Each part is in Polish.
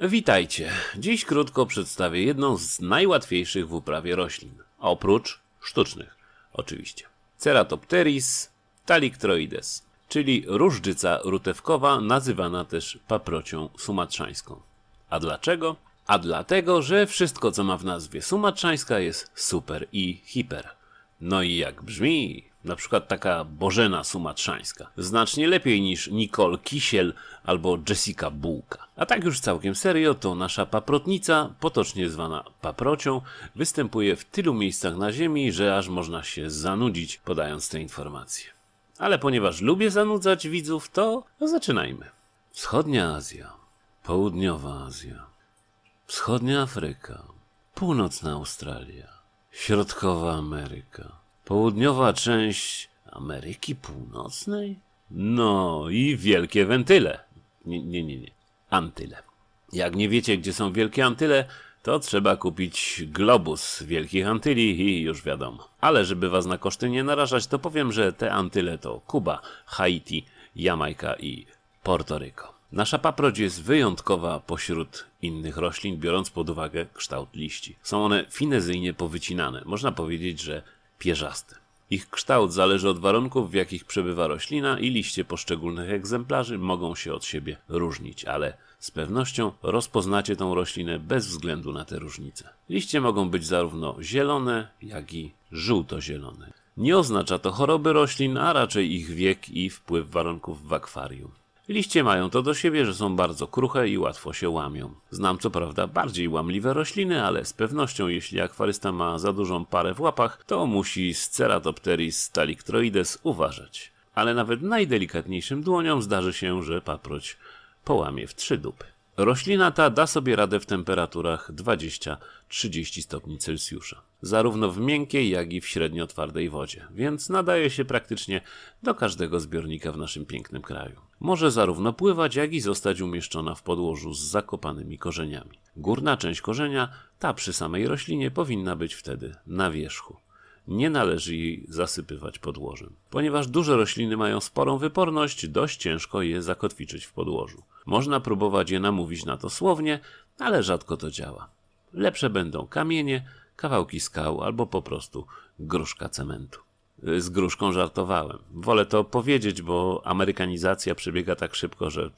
Witajcie. Dziś krótko przedstawię jedną z najłatwiejszych w uprawie roślin. Oprócz sztucznych, oczywiście. Ceratopteris talictroides, czyli różdżyca rutewkowa, nazywana też paprocią sumatrzańską. A dlaczego? A dlatego, że wszystko co ma w nazwie sumatrzańska jest super i hiper. No i jak brzmi? na przykład taka Bożena Sumatrzańska, znacznie lepiej niż Nicole Kisiel albo Jessica Bułka. A tak już całkiem serio, to nasza paprotnica, potocznie zwana paprocią, występuje w tylu miejscach na Ziemi, że aż można się zanudzić podając te informacje. Ale ponieważ lubię zanudzać widzów, to zaczynajmy. Wschodnia Azja, Południowa Azja, Wschodnia Afryka, Północna Australia, Środkowa Ameryka. Południowa część Ameryki Północnej? No i wielkie wentyle. Nie, nie, nie, nie. Antyle. Jak nie wiecie, gdzie są wielkie Antyle, to trzeba kupić globus Wielkich Antyli i już wiadomo. Ale żeby was na koszty nie narażać, to powiem, że te Antyle to Kuba, Haiti, Jamajka i Portoryko. Nasza paproć jest wyjątkowa pośród innych roślin, biorąc pod uwagę kształt liści. Są one finezyjnie powycinane. Można powiedzieć, że pierzasty. Ich kształt zależy od warunków, w jakich przebywa roślina i liście poszczególnych egzemplarzy mogą się od siebie różnić, ale z pewnością rozpoznacie tą roślinę bez względu na te różnice. Liście mogą być zarówno zielone, jak i żółto-zielone. Nie oznacza to choroby roślin, a raczej ich wiek i wpływ warunków w akwarium. Liście mają to do siebie, że są bardzo kruche i łatwo się łamią. Znam co prawda bardziej łamliwe rośliny, ale z pewnością jeśli akwarysta ma za dużą parę w łapach, to musi z Ceratopteris stalictroides uważać. Ale nawet najdelikatniejszym dłoniom zdarzy się, że paproć połamie w trzy dupy. Roślina ta da sobie radę w temperaturach 20-30 stopni Celsjusza, zarówno w miękkiej, jak i w średnio twardej wodzie, więc nadaje się praktycznie do każdego zbiornika w naszym pięknym kraju. Może zarówno pływać, jak i zostać umieszczona w podłożu z zakopanymi korzeniami. Górna część korzenia, ta przy samej roślinie, powinna być wtedy na wierzchu nie należy jej zasypywać podłożem. Ponieważ duże rośliny mają sporą wyporność, dość ciężko je zakotwiczyć w podłożu. Można próbować je namówić na to słownie, ale rzadko to działa. Lepsze będą kamienie, kawałki skał albo po prostu gruszka cementu. Z gruszką żartowałem. Wolę to powiedzieć, bo amerykanizacja przebiega tak szybko, że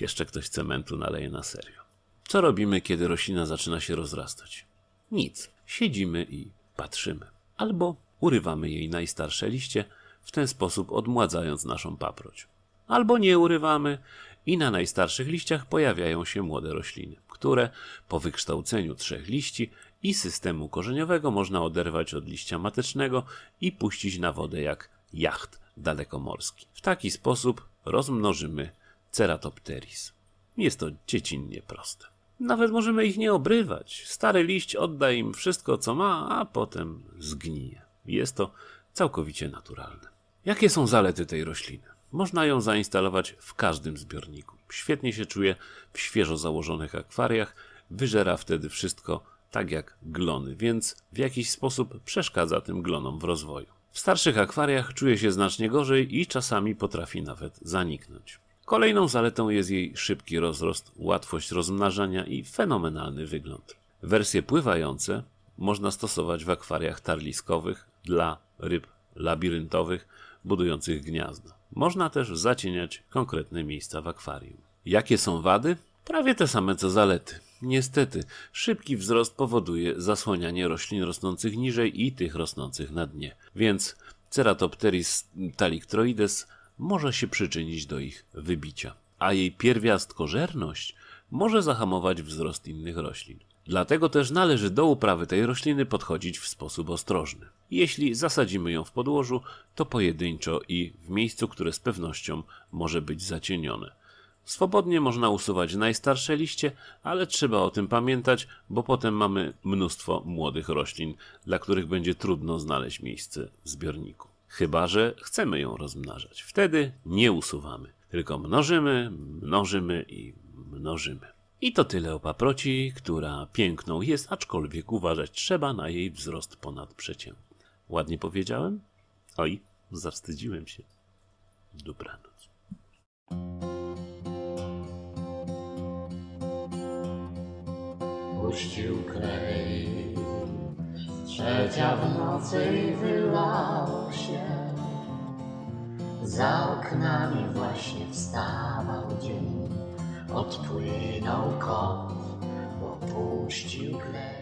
jeszcze ktoś cementu naleje na serio. Co robimy, kiedy roślina zaczyna się rozrastać? Nic. Siedzimy i patrzymy albo urywamy jej najstarsze liście, w ten sposób odmładzając naszą paproć. Albo nie urywamy i na najstarszych liściach pojawiają się młode rośliny, które po wykształceniu trzech liści i systemu korzeniowego można oderwać od liścia matecznego i puścić na wodę jak jacht dalekomorski. W taki sposób rozmnożymy Ceratopteris. Jest to dziecinnie proste. Nawet możemy ich nie obrywać. Stary liść odda im wszystko, co ma, a potem zgnije. Jest to całkowicie naturalne. Jakie są zalety tej rośliny? Można ją zainstalować w każdym zbiorniku. Świetnie się czuje w świeżo założonych akwariach, wyżera wtedy wszystko tak jak glony, więc w jakiś sposób przeszkadza tym glonom w rozwoju. W starszych akwariach czuje się znacznie gorzej i czasami potrafi nawet zaniknąć. Kolejną zaletą jest jej szybki rozrost, łatwość rozmnażania i fenomenalny wygląd. Wersje pływające można stosować w akwariach tarliskowych dla ryb labiryntowych budujących gniazda. Można też zacieniać konkretne miejsca w akwarium. Jakie są wady? Prawie te same co zalety. Niestety, szybki wzrost powoduje zasłanianie roślin rosnących niżej i tych rosnących na dnie. Więc Ceratopteris talictroides może się przyczynić do ich wybicia, a jej pierwiastkożerność może zahamować wzrost innych roślin. Dlatego też należy do uprawy tej rośliny podchodzić w sposób ostrożny. Jeśli zasadzimy ją w podłożu, to pojedynczo i w miejscu, które z pewnością może być zacienione. Swobodnie można usuwać najstarsze liście, ale trzeba o tym pamiętać, bo potem mamy mnóstwo młodych roślin, dla których będzie trudno znaleźć miejsce w zbiorniku chyba że chcemy ją rozmnażać. Wtedy nie usuwamy, tylko mnożymy, mnożymy i mnożymy. I to tyle o paproci, która piękną jest, aczkolwiek uważać trzeba na jej wzrost ponad przeciętny. Ładnie powiedziałem? Oj, zawstydziłem się. Dobranoc. Puścił klej, trzecia w nocy i wylał. Za oknami właśnie wstawał dzień, odpłynął kot, opuścił gleb.